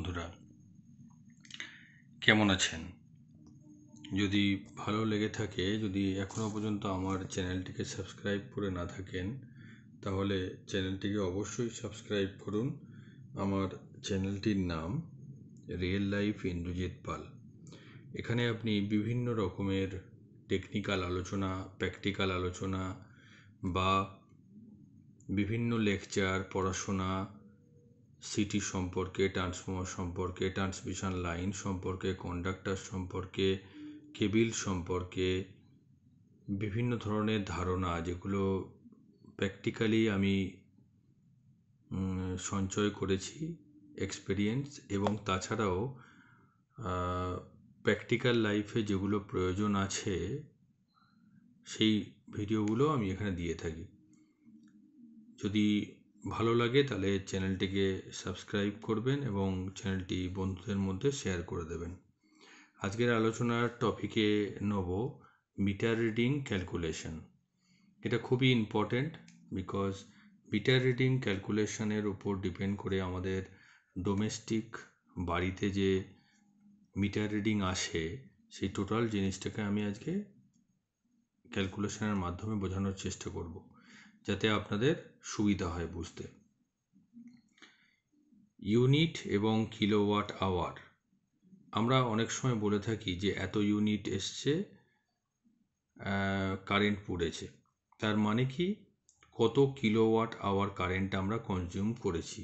বন্ধুরা কেমন আছেন যদি ভালো লেগে থাকে যদি এখনও পর্যন্ত আমার চ্যানেলটিকে সাবস্ক্রাইব করে না থাকেন তাহলে চ্যানেলটিকে অবশ্যই সাবস্ক্রাইব করুন আমার চ্যানেলটির নাম রিয়েল লাইফ ইন্দ্রজিৎ পাল এখানে আপনি বিভিন্ন রকমের টেকনিক্যাল আলোচনা প্র্যাকটিক্যাল আলোচনা বা বিভিন্ন লেকচার পড়াশোনা সিটি সম্পর্কে ট্রান্সফর্মার সম্পর্কে ট্রান্সমিশন লাইন সম্পর্কে কন্ডাক্টর সম্পর্কে কেবিল সম্পর্কে বিভিন্ন ধরনের ধারণা যেগুলো প্র্যাকটিক্যালি আমি সঞ্চয় করেছি এক্সপিরিয়েন্স এবং তাছাড়াও প্র্যাকটিক্যাল লাইফে যেগুলো প্রয়োজন আছে সেই ভিডিওগুলো আমি এখানে দিয়ে থাকি যদি ভালো লাগে তাহলে চ্যানেলটিকে সাবস্ক্রাইব করবেন এবং চ্যানেলটি বন্ধুদের মধ্যে শেয়ার করে দেবেন আজকের আলোচনার টপিকে নব মিটার রিডিং ক্যালকুলেশন এটা খুবই ইম্পর্ট্যান্ট বিকজ মিটার রিডিং ক্যালকুলেশনের উপর ডিপেন্ড করে আমাদের ডোমেস্টিক বাড়িতে যে মিটার রিডিং আসে সেই টোটাল জিনিসটাকে আমি আজকে ক্যালকুলেশনের মাধ্যমে বোঝানোর চেষ্টা করব যাতে আপনাদের সুবিধা হয় বুঝতে ইউনিট এবং কিলোওয়াট আওয়ার আমরা অনেক সময় বলে থাকি যে এত ইউনিট এসছে কারেন্ট পড়েছে তার মানে কি কত কিলোওয়াট আওয়ার কারেন্ট আমরা কনজিউম করেছি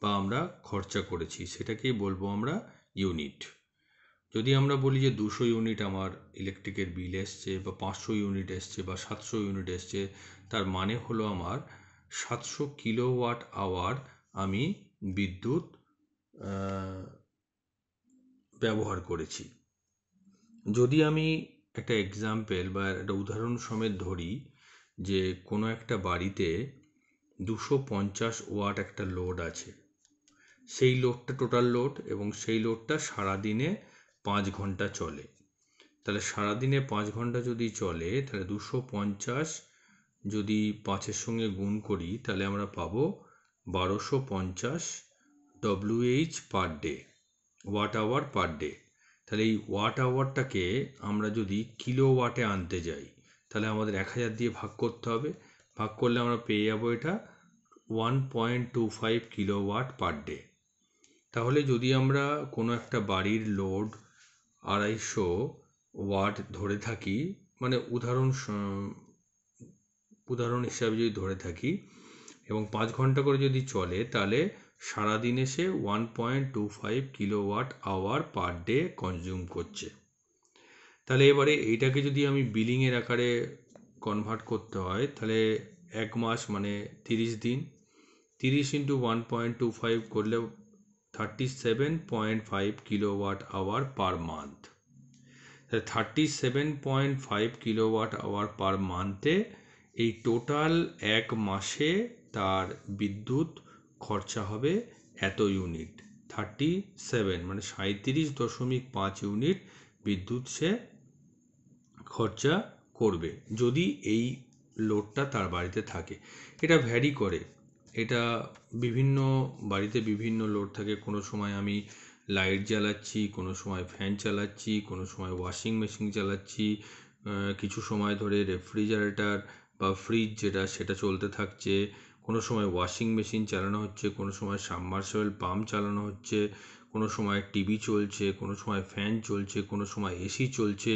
বা আমরা খরচা করেছি সেটাকেই বলবো আমরা ইউনিট যদি আমরা বলি যে দুশো ইউনিট আমার ইলেকট্রিকের বিল এসছে বা পাঁচশো ইউনিট এসছে বা সাতশো ইউনিট এসছে তার মানে হলো আমার সাতশো কিলোওয়াট আওয়ার আমি বিদ্যুৎ ব্যবহার করেছি যদি আমি একটা এক্সাম্পেল বা একটা উদাহরণ সমেত ধরি যে কোনো একটা বাড়িতে দুশো পঞ্চাশ ওয়াট একটা লোড আছে সেই লোডটা টোটাল লোড এবং সেই লোডটা সারাদিনে দিনে পাঁচ ঘন্টা চলে তাহলে সারাদিনে পাঁচ ঘন্টা যদি চলে তাহলে দুশো পঞ্চাশ যদি পাঁচের সঙ্গে গুণ করি তাহলে আমরা পাবো বারোশো পঞ্চাশ W H per day watt hour per day তাহলে এই ওয়াট আওয়ারটাকে আমরা যদি কিলো ওয়াটে আনতে যাই তাহলে আমাদের এক হাজার দিয়ে ভাগ করতে হবে ভাগ করলে আমরা পেয়ে যাবো এটা one point two five kilowatt per day তাহলে যদি আমরা কোনো একটা বাড়ির লোড আড়াইশো ওয়াট ধরে থাকি মানে উদাহরণ উদাহরণ হিসাবে যদি ধরে থাকি এবং পাঁচ ঘন্টা করে যদি চলে তাহলে সারাদিন এসে one point two five kilowatt hour per day consume করছে তাহলে এবারে এইটাকে যদি আমি বিলিংয়ের আকারে কনভার্ট করতে হয় তাহলে এক মাস মানে তিরিশ দিন তিরিশ into one point two five করলে thirty seven point 37.5 kilowatt hour per month thirty seven point five kilowatt hour per মান্থে এই টোটাল এক মাসে তার বিদ্যুৎ খরচা হবে এত ইউনিট থার্টি সেভেন মানে সাঁত্রিশ দশমিক পাঁচ ইউনিট বিদ্যুৎ সে খরচা করবে যদি এই লোডটা তার বাড়িতে থাকে এটা ভ্যারি করে এটা বিভিন্ন বাড়িতে বিভিন্ন লোড থাকে কোনো সময় আমি লাইট জ্বালাচ্ছি কোনো সময় ফ্যান চালাচ্ছি কোনো সময় ওয়াশিং মেশিন চালাচ্ছি কিছু সময় ধরে রেফ্রিজারেটার বা ফ্রিজ যেটা সেটা চলতে থাকছে কোনো সময় ওয়াশিং মেশিন চালানো হচ্ছে কোনো সময় সাবমার্সেবল পাম্প চালানো হচ্ছে কোনো সময় টিভি চলছে কোনো সময় ফ্যান চলছে কোনো সময় এসি চলছে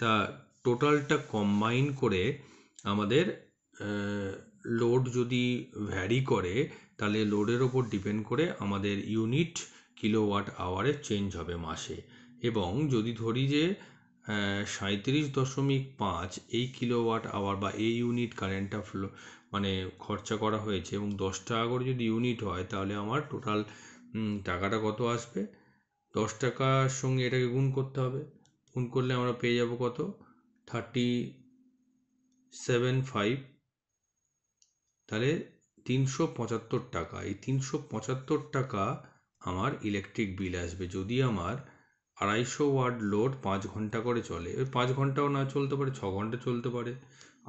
তা টোটালটা কম্বাইন করে আমাদের লোড যদি ভ্যারি করে তাহলে লোডের ওপর ডিপেন্ড করে আমাদের ইউনিট কিলোওয়াট আওয়ারের চেঞ্জ হবে মাসে এবং যদি ধরি যে সাঁত্রিশ দশমিক পাঁচ এই কিলোওয়াট আওয়ার বা এই ইউনিট কারেন্টটা ফ্লো মানে খরচা করা হয়েছে এবং দশ টাকা করে যদি ইউনিট হয় তাহলে আমার টোটাল টাকাটা কত আসবে দশ টাকার সঙ্গে এটাকে গুণ করতে হবে গুণ করলে আমরা পেয়ে যাব কত থার্টি সেভেন ফাইভ তাহলে তিনশো পঁচাত্তর টাকা এই তিনশো পঁচাত্তর টাকা আমার ইলেকট্রিক বিল আসবে যদি আমার আড়াইশো ওয়ার্ড লোড পাঁচ ঘন্টা করে চলে ওই পাঁচ ঘন্টাও না চলতে পারে ছ ঘন্টা চলতে পারে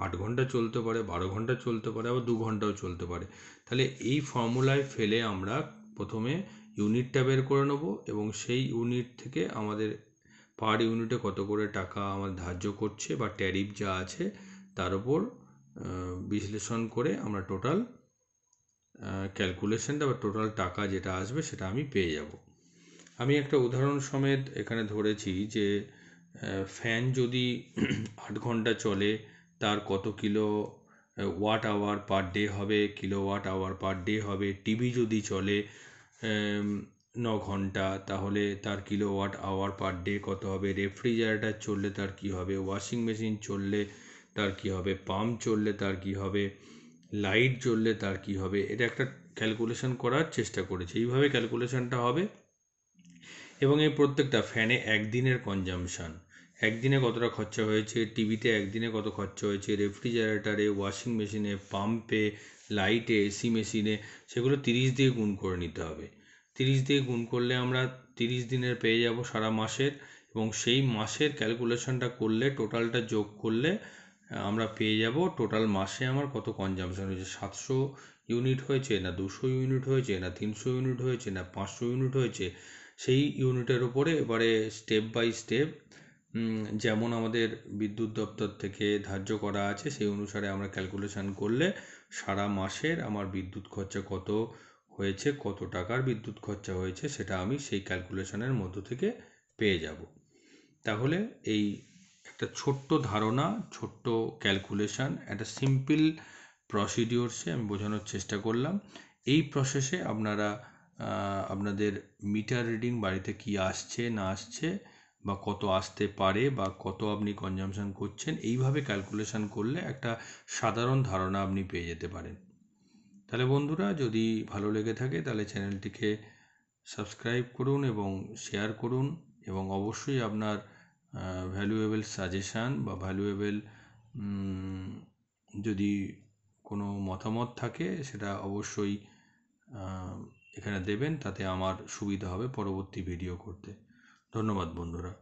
আট ঘন্টা চলতে পারে বারো ঘন্টা চলতে পারে আবার দু ঘন্টাও চলতে পারে তাহলে এই ফর্মুলায় ফেলে আমরা প্রথমে ইউনিটটা বের করে নেব এবং সেই ইউনিট থেকে আমাদের পার ইউনিটে কত করে টাকা আমার ধার্য করছে বা ট্যারিফ যা আছে তার উপর বিশ্লেষণ করে আমরা টোটাল ক্যালকুলেশনটা বা টোটাল টাকা যেটা আসবে সেটা আমি পেয়ে যাব আমি একটা উদাহরণ সমেত এখানে ধরেছি যে ফ্যান যদি আট ঘন্টা চলে তার কত kilowatt hour per day হবে kilowatt hour per day হবে টিভি যদি চলে ন ঘন্টা তাহলে তার kilowatt hour per day কত হবে রেফ্রিজারেটার চললে তার কি হবে ওয়াশিং মেশিন চললে তার কী হবে পাম্প চললে তার কী হবে লাইট জ্বললে তার কী হবে এটা একটা ক্যালকুলেশন করার চেষ্টা করেছে এইভাবে ক্যালকুলেশনটা হবে এবং এই প্রত্যেকটা ফ্যানে একদিনের কনজামশান একদিনে কতটা খরচা হয়েছে টিভিতে একদিনে কত খরচা হয়েছে রেফ্রিজারেটারে ওয়াশিং মেশিনে পাম্পে লাইটে এসি মেশিনে সেগুলো তিরিশ দিয়ে গুণ করে নিতে হবে তিরিশ দিয়ে গুণ করলে আমরা তিরিশ দিনের পেয়ে যাব সারা মাসের এবং সেই মাসের ক্যালকুলেশনটা করলে টোটালটা যোগ করলে আমরা পেয়ে যাব টোটাল মাসে আমার কত কনজামশন হয়েছে সাতশো ইউনিট হয়েছে না দুশো ইউনিট হয়েছে না তিনশো ইউনিট হয়েছে না পাঁচশো ইউনিট হয়েছে সেই ইউনিটের উপরে এবারে স্টেপ বাই স্টেপ যেমন আমাদের বিদ্যুৎ দপ্তর থেকে ধার্য করা আছে সেই অনুসারে আমরা ক্যালকুলেশন করলে সারা মাসের আমার বিদ্যুৎ খরচা কত হয়েছে কত টাকার বিদ্যুৎ খরচা হয়েছে সেটা আমি সেই ক্যালকুলেশনের মধ্য থেকে পেয়ে যাব তাহলে এই একটা ছোট্ট ধারণা ছোট্ট ক্যালকুলেশান একটা সিম্পল প্রসিডিওরসে আমি বোঝানোর চেষ্টা করলাম এই প্রসেসে আপনারা আপনাদের মিটার রিডিং বাড়িতে কি আসছে না আসছে বা কত আসতে পারে বা কত আপনি কনজামশন করছেন এইভাবে ক্যালকুলেশান করলে একটা সাধারণ ধারণা আপনি পেয়ে যেতে পারেন তাহলে বন্ধুরা যদি ভালো লেগে থাকে তাহলে চ্যানেলটিকে সাবস্ক্রাইব করুন এবং শেয়ার করুন এবং অবশ্যই আপনার ভ্যালুয়েবল সাজেশান বা ভ্যালুয়েবল যদি কোনো মতামত থাকে সেটা অবশ্যই এখানে দেবেন তাতে আমার সুবিধা হবে পরবর্তী ভিডিও করতে ধন্যবাদ বন্ধুরা